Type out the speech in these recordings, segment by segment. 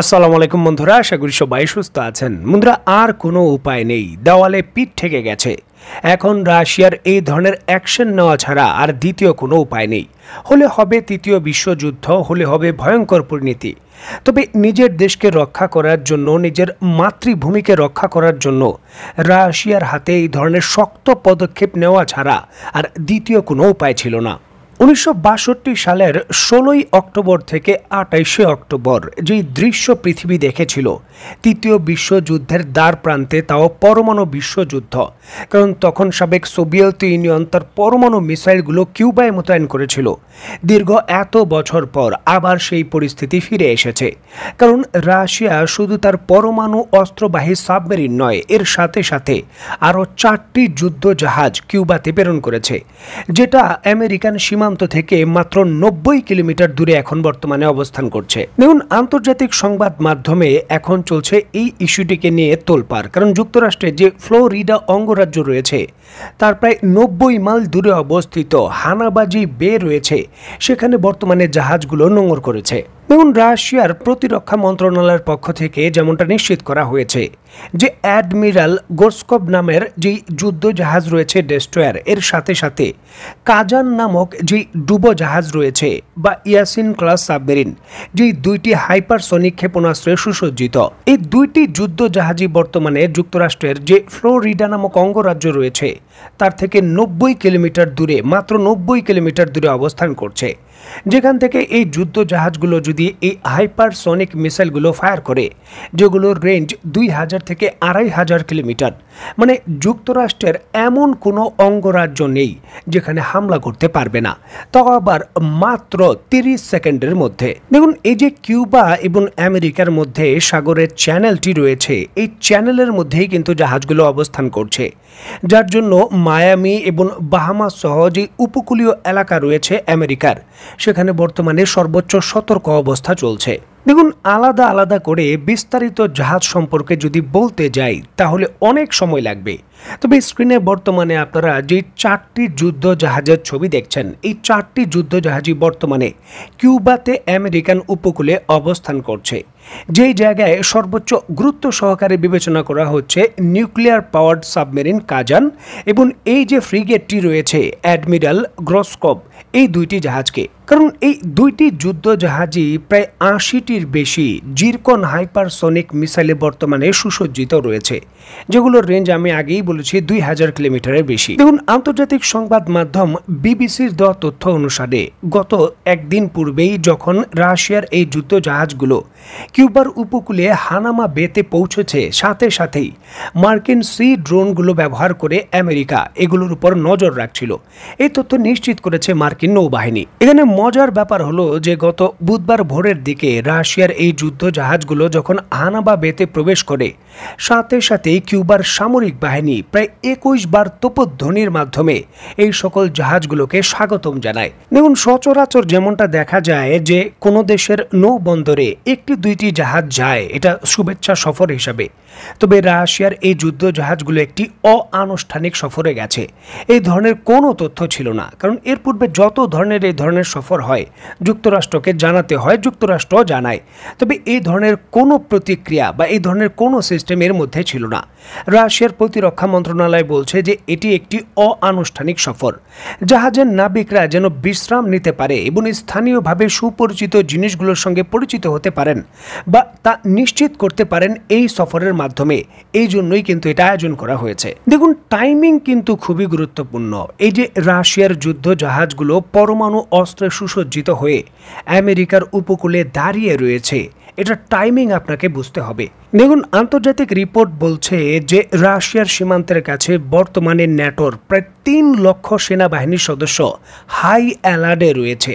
আসসালামু আলাইকুম বন্ধুরা আশা করি সবাই সুস্থ আছেন বন্ধুরা আর কোনো উপায় নেই দেওয়ালে পিঠ ঠেকে গেছে এখন রাশিয়ার এই ধরনের অ্যাকশন নেওয়া ছাড়া আর দ্বিতীয় কোনো উপায় নেই হলে হবে তৃতীয় বিশ্বযুদ্ধ হলে হবে ভয়ঙ্কর পরিণতি তবে নিজের দেশকে রক্ষা করার জন্য নিজের মাতৃভূমিকে রক্ষা করার জন্য রাশিয়ার হাতে এই ধরনের শক্ত পদক্ষেপ নেওয়া ছাড়া আর দ্বিতীয় কোনো উপায় ছিল না উনিশশো সালের ষোলোই অক্টোবর থেকে আটাইশে অক্টোবর যেই দৃশ্য পৃথিবী দেখেছিল তৃতীয় বিশ্বযুদ্ধের দ্বার প্রান্তে তাও পরমাণু বিশ্বযুদ্ধ কারণ তখন সাবেক সোভিয়েত ইউনিয়ন তার পরমাণু মিসাইলগুলো কিউবায় মোতায়েন করেছিল দীর্ঘ এত বছর পর আবার সেই পরিস্থিতি ফিরে এসেছে কারণ রাশিয়া শুধু তার পরমাণু অস্ত্রবাহী সাবমেরিন নয় এর সাথে সাথে আরও চারটি যুদ্ধ জাহাজ কিউবাতে প্রেরণ করেছে যেটা আমেরিকান সীমান্ত সীমান্ত থেকে মাত্র নব্বই কিলোমিটার দূরে এখন বর্তমানে অবস্থান করছে দেখুন আন্তর্জাতিক সংবাদ মাধ্যমে এখন চলছে এই ইস্যুটিকে নিয়ে তোলপার কারণ যুক্তরাষ্ট্রে যে ফ্লোরিডা অঙ্গরাজ্য রয়েছে তার প্রায় নব্বই মাইল দূরে অবস্থিত হানাবাজি বে রয়েছে সেখানে বর্তমানে জাহাজগুলো নোংর করেছে তখন রাশিয়ার প্রতিরক্ষা মন্ত্রণালয়ের পক্ষ থেকে যেমনটা নিশ্চিত করা হয়েছে যে অ্যাডমিরাল গোর্সকব নামের যেই জাহাজ রয়েছে ডেস্ট্রয়ার এর সাথে সাথে কাজান নামক যেই জাহাজ রয়েছে বা ইয়াসিন ক্লাস সাবমেরিন যেই দুইটি হাইপারসনিক ক্ষেপণাস্ত্রে সুসজ্জিত এই দুইটি যুদ্ধ জাহাজই বর্তমানে যুক্তরাষ্ট্রের যে ফ্লোরিডা নামক অঙ্গরাজ্য রয়েছে তার থেকে নব্বই কিলোমিটার দূরে মাত্র নব্বই কিলোমিটার দূরে অবস্থান করছে যেখান থেকে এই যুদ্ধ জাহাজগুলো যদি এই হাইপারসনিক মিসাইলগুলো ফায়ার করে যেগুলোর রেঞ্জ দুই হাজার থেকে আড়াই হাজার কিলোমিটার মানে যুক্তরাষ্ট্রের এমন কোনো অঙ্গরাজ্য নেই যেখানে হামলা করতে পারবে না তাও আবার মাত্র তিরিশ সেকেন্ডের মধ্যে দেখুন এই যে কিউবা এবং আমেরিকার মধ্যে সাগরের চ্যানেলটি রয়েছে এই চ্যানেলের মধ্যেই কিন্তু জাহাজগুলো অবস্থান করছে যার জন্য মায়ামি এবং বাহামা সহজেই উপকূলীয় এলাকা রয়েছে আমেরিকার সেখানে বর্তমানে সর্বোচ্চ সতর্ক অবস্থা চলছে দেখুন আলাদা আলাদা করে বিস্তারিত জাহাজ সম্পর্কে যদি বলতে যাই তাহলে অনেক সময় লাগবে তবে স্ক্রিনে বর্তমানে আপনারা যে চারটি যুদ্ধ জাহাজের ছবি দেখছেন এই চারটি যুদ্ধ জাহাজই বর্তমানে কিউবাতে আমেরিকান উপকূলে অবস্থান করছে যেই জায়গায় সর্বোচ্চ গুরুত্ব সহকারে বিবেচনা করা হচ্ছে নিউক্লিয়ার পাওয়ার্ড সাবমেরিন কাজান এবং এই যে ফ্রিগেটটি রয়েছে অ্যাডমিরাল গ্রসকপ এই দুইটি জাহাজকে কারণ এই দুইটি যুদ্ধজাহাজই প্রায় আশিটির বেশি জিরকন হাইপারসনিক মিসাইলে বর্তমানে সুসজ্জিত রয়েছে যেগুলোর রেঞ্জ আমি আগেই বলেছি দুই হাজার কিলোমিটারের বেশি দেখুন আন্তর্জাতিক সংবাদ মাধ্যম বিবিসির দেওয়া তথ্য অনুসারে গত একদিন পূর্বেই যখন রাশিয়ার এই যুদ্ধজাহাজগুলো কিউবার উপকূলে হানামা বেতে পৌঁছেছে সাথে সাথেই মার্কিন সি ড্রোনগুলো ব্যবহার করে আমেরিকা এগুলোর উপর নজর রাখছিল এই তথ্য নিশ্চিত করেছে মার্কিন নৌবাহিনী এখানে মজার ব্যাপার হলো যে গত বুধবার ভোরের দিকে রাশিয়ার এই যুদ্ধ জাহাজগুলো যখন আনাবা বেতে প্রবেশ করে সাথে সাথে কিউবার সামরিক বাহিনী প্রায় একুশ বার তোপধ্বনির মাধ্যমে এই সকল জাহাজগুলোকে স্বাগতম জানায় দেখুন সচরাচর যেমনটা দেখা যায় যে কোনো দেশের নৌবন্দরে একটি দুইটি জাহাজ যায় এটা শুভেচ্ছা সফর হিসাবে তবে রাশিয়ার এই যুদ্ধ জাহাজগুলো একটি অআনুষ্ঠানিক সফরে গেছে এই ধরনের কোনো তথ্য ছিল না কারণ এর পূর্বে যত ধরনের এই ধরনের সফর হয় যুক্তরাষ্ট্রকে জানাতে হয় যুক্তরাষ্ট্র জানায় তবে এই ধরনের কোনো প্রতিক্রিয়া বা এই ধরনের কোনো সিস্টেমের মধ্যে ছিল না রাশিয়ার প্রতিরক্ষা মন্ত্রণালয় বলছে যে এটি একটি অআনুষ্ঠানিক সফর জাহাজের নাবিকরা যেন বিশ্রাম নিতে পারে এবং স্থানীয়ভাবে সুপরিচিত জিনিসগুলোর সঙ্গে পরিচিত হতে পারেন বা তা নিশ্চিত করতে পারেন এই সফরের মাধ্যমে এই জন্যই কিন্তু এটা আয়োজন করা হয়েছে দেখুন টাইমিং কিন্তু খুবই গুরুত্বপূর্ণ এই যে রাশিয়ার যুদ্ধ জাহাজগুলো পরমাণু অস্ত্রে সুসজ্জিত হয়ে আমেরিকার উপকূলে দাঁড়িয়ে রয়েছে এটার টাইমিং আপনাকে বুঝতে হবে দেখুন আন্তর্জাতিক রিপোর্ট বলছে যে রাশিয়ার সীমান্তের কাছে বর্তমানে ন্যাটোর প্রায় তিন লক্ষ সেনাবাহিনীর সদস্য হাই অ্যালার্টে রয়েছে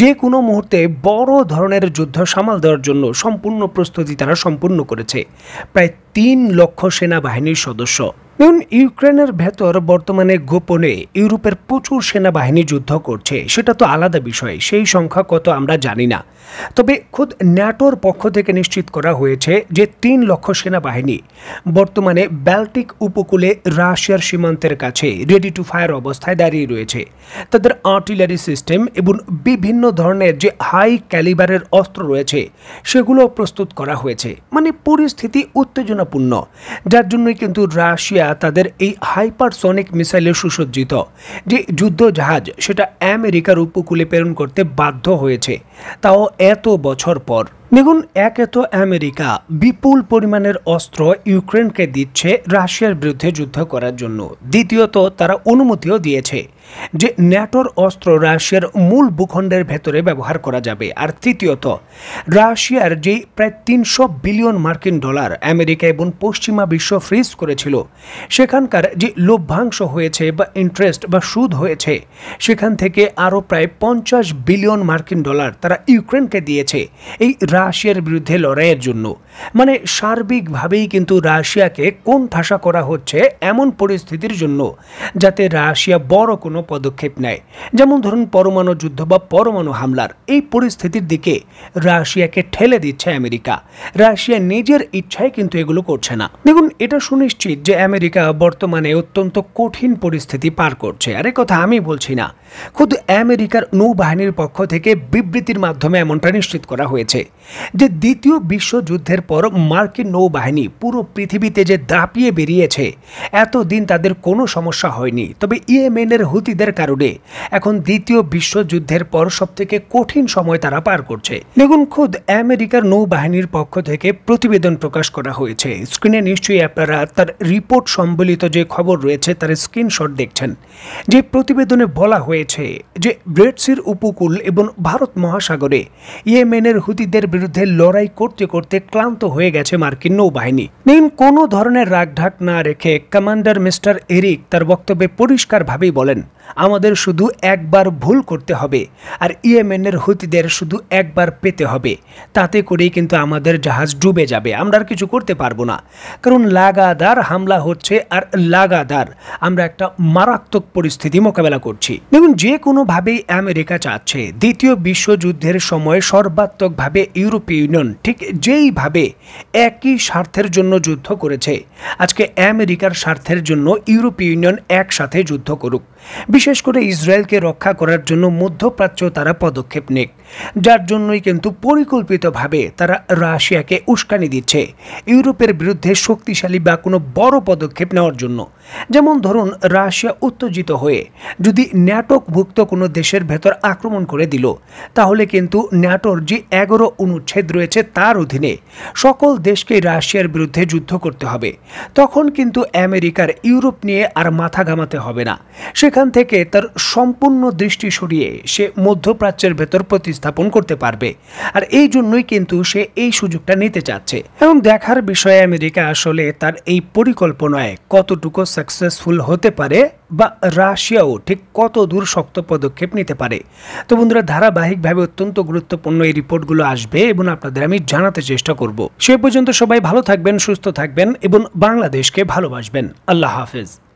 যে কোনো মুহূর্তে বড় ধরনের যুদ্ধ সামাল দেওয়ার জন্য সম্পূর্ণ প্রস্তুতি তারা সম্পূর্ণ করেছে প্রায় তিন লক্ষ সেনাবাহিনীর সদস্য দেখুন ইউক্রেনের ভেতর বর্তমানে গোপনে ইউরোপের প্রচুর সেনাবাহিনী যুদ্ধ করছে সেটা তো আলাদা বিষয় সেই সংখ্যা কত আমরা জানি না তবে খুদ ন্যাটোর পক্ষ থেকে নিশ্চিত করা হয়েছে যে তিন লক্ষ সেনাবাহিনী বর্তমানে ব্যাল্টিক উপকূলে রাশিয়ার সীমান্তের কাছে রেডি টু ফায়ার অবস্থায় দাঁড়িয়ে রয়েছে তাদের আর্টিলারি সিস্টেম এবং বিভিন্ন ধরনের যে হাই ক্যালিবারের অস্ত্র রয়েছে সেগুলো প্রস্তুত করা হয়েছে মানে পরিস্থিতি উত্তেজনাপূর্ণ যার জন্যই কিন্তু রাশিয়া তাদের এই হাইপারসনিক মিসাইলে সুসজ্জিত যে যুদ্ধ জাহাজ সেটা আমেরিকার উপকূলে প্রেরণ করতে বাধ্য হয়েছে তাও এত বছর পর দেখুন এক এত আমেরিকা বিপুল পরিমাণের অস্ত্র ইউক্রেনকে দিচ্ছে রাশিয়ার বিরুদ্ধে যুদ্ধ করার জন্য দ্বিতীয়ত তারা অনুমতিও দিয়েছে যে ন্যাটোর অস্ত্র রাশিয়ার মূল ভূখণ্ডের ভেতরে ব্যবহার করা যাবে আর তৃতীয়ত রাশিয়ার যে প্রায় তিনশো বিলিয়ন মার্কিন ডলার আমেরিকা এবং পশ্চিমা বিশ্ব ফ্রিজ করেছিল সেখানকার যে লভ্যাংশ হয়েছে বা ইন্টারেস্ট বা সুদ হয়েছে সেখান থেকে আরও প্রায় পঞ্চাশ বিলিয়ন মার্কিন ডলার তারা ইউক্রেনকে দিয়েছে এই রাশিয়ার বিরুদ্ধে লড়াইয়ের জন্য মানে সার্বিকভাবেই কিন্তু রাশিয়াকে কোন ঠাসা করা হচ্ছে এমন পরিস্থিতির জন্য যাতে রাশিয়া বড় কোনো পদক্ষেপ নেয় যেমন ধরুন পরমাণু যুদ্ধ বা পরমাণু হামলার এই পরিস্থিতির দিকে রাশিয়াকে ঠেলে দিচ্ছে আমেরিকা রাশিয়া নিজের ইচ্ছায় কিন্তু এগুলো করছে না দেখুন এটা সুনিশ্চিত যে আমেরিকা বর্তমানে অত্যন্ত কঠিন পরিস্থিতি পার করছে আরে কথা আমি বলছি না খুদ আমেরিকার নৌবাহিনীর পক্ষ থেকে বিবৃতির মাধ্যমে এমনটা নিশ্চিত করা হয়েছে যে দ্বিতীয় বিশ্বযুদ্ধের পর মার্কিন নৌবাহিনী পুরো পৃথিবীতে যে দাপিয়ে বেরিয়েছে এতদিন তাদের কোনো সমস্যা হয়নি তবে ইয়েমেনের হুতিদের কারণে এখন দ্বিতীয় বিশ্বযুদ্ধের পর সবথেকে কঠিন সময় তারা পার করছে দেখুন খুদ আমেরিকার নৌবাহিনীর পক্ষ থেকে প্রতিবেদন প্রকাশ করা হয়েছে স্ক্রিনে নিশ্চয়ই আপনারা তার রিপোর্ট সম্বলিত যে খবর রয়েছে তার স্ক্রিনশট দেখছেন যে প্রতিবেদনে বলা হয়েছে যে ব্রেডসির উপকূল এবং ভারত মহাসাগরে ইয়েমেনের হুতিদের বিরুদ্ধে লড়াই করতে করতে ক্লান্ত হয়ে গেছে মার্কিন নৌবাহিনী নিম কোনো ধরনের রাগঢাক না রেখে কমান্ডার মিস্টার এরিক তার বক্তব্যে পরিষ্কারভাবেই বলেন আমাদের শুধু একবার ভুল করতে হবে আর ইয়েমেনের হুতিদের শুধু একবার পেতে হবে তাতে করেই কিন্তু আমাদের জাহাজ ডুবে যাবে আমরা আর কিছু করতে পারবো না কারণ লাগাদার হামলা হচ্ছে আর লাগাদার আমরা একটা মারাত্মক পরিস্থিতি মোকাবেলা করছি দেখুন যে কোনোভাবেই আমেরিকা চাচ্ছে দ্বিতীয় বিশ্বযুদ্ধের সময় সর্বাত্মকভাবে ইউ ইউরোপীয় ইউনিয়ন ঠিক যেইভাবে একই স্বার্থের জন্য যুদ্ধ করেছে আজকে আমেরিকার স্বার্থের জন্য ইউরোপীয় ইউনিয়ন একসাথে যুদ্ধ করুক বিশেষ করে ইসরায়েলকে রক্ষা করার জন্য মধ্যপ্রাচ্য তারা পদক্ষেপ নিক যার জন্যই কিন্তু পরিকল্পিতভাবে তারা রাশিয়াকে উস্কানি দিচ্ছে ইউরোপের বিরুদ্ধে শক্তিশালী বা কোনো বড় পদক্ষেপ নেওয়ার জন্য যেমন ধরুন রাশিয়া উত্তেজিত হয়ে যদি ন্যাটোকভুক্ত কোনো দেশের ভেতর আক্রমণ করে দিল তাহলে কিন্তু ন্যাটোর যে এগারো অনু অনুচ্ছেদ রয়েছে তার অধীনে সকল দেশকে রাশিয়ার বিরুদ্ধে যুদ্ধ করতে হবে তখন কিন্তু আমেরিকার ইউরোপ নিয়ে আর মাথা ঘামাতে হবে না সেখান থেকে তার সম্পূর্ণ দৃষ্টি সরিয়ে সে মধ্যপ্রাচ্যের ভেতর প্রতিস্থাপন করতে পারবে আর এই জন্যই কিন্তু সে এই সুযোগটা নিতে চাচ্ছে এবং দেখার বিষয়ে আমেরিকা আসলে তার এই পরিকল্পনায় কতটুকু সাকসেসফুল হতে পারে বা রাশিয়াও ঠিক কত দূর শক্ত পদক্ষেপ নিতে পারে তো বন্ধুরা ধারাবাহিকভাবে অত্যন্ত গুরুত্বপূর্ণ এই রিপোর্টগুলো আসবে এবং আপনাদের আমি জানাতে চেষ্টা করব সে পর্যন্ত সবাই ভালো থাকবেন সুস্থ থাকবেন এবং বাংলাদেশকে ভালোবাসবেন আল্লাহ হাফেজ